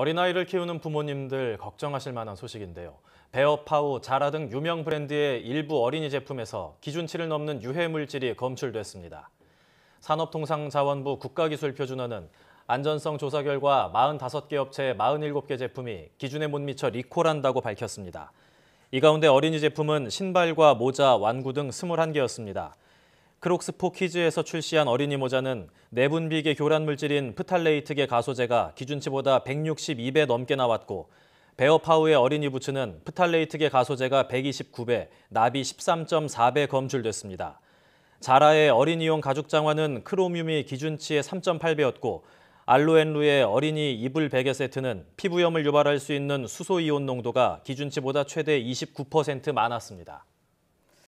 어린아이를 키우는 부모님들 걱정하실 만한 소식인데요. 베어파우, 자라 등 유명 브랜드의 일부 어린이 제품에서 기준치를 넘는 유해물질이 검출됐습니다. 산업통상자원부 국가기술표준원은 안전성 조사 결과 45개 업체의 47개 제품이 기준에 못 미쳐 리콜한다고 밝혔습니다. 이 가운데 어린이 제품은 신발과 모자, 완구 등 21개였습니다. 크록스포 키즈에서 출시한 어린이 모자는 내분비계 교란 물질인 프탈레이트계 가소제가 기준치보다 162배 넘게 나왔고 베어파우의 어린이 부츠는 프탈레이트계 가소제가 129배, 나비 13.4배 검출됐습니다. 자라의 어린이용 가죽 장화는 크로뮴이 기준치의 3.8배였고 알로엔루의 어린이 이불 베개 세트는 피부염을 유발할 수 있는 수소이온 농도가 기준치보다 최대 29% 많았습니다.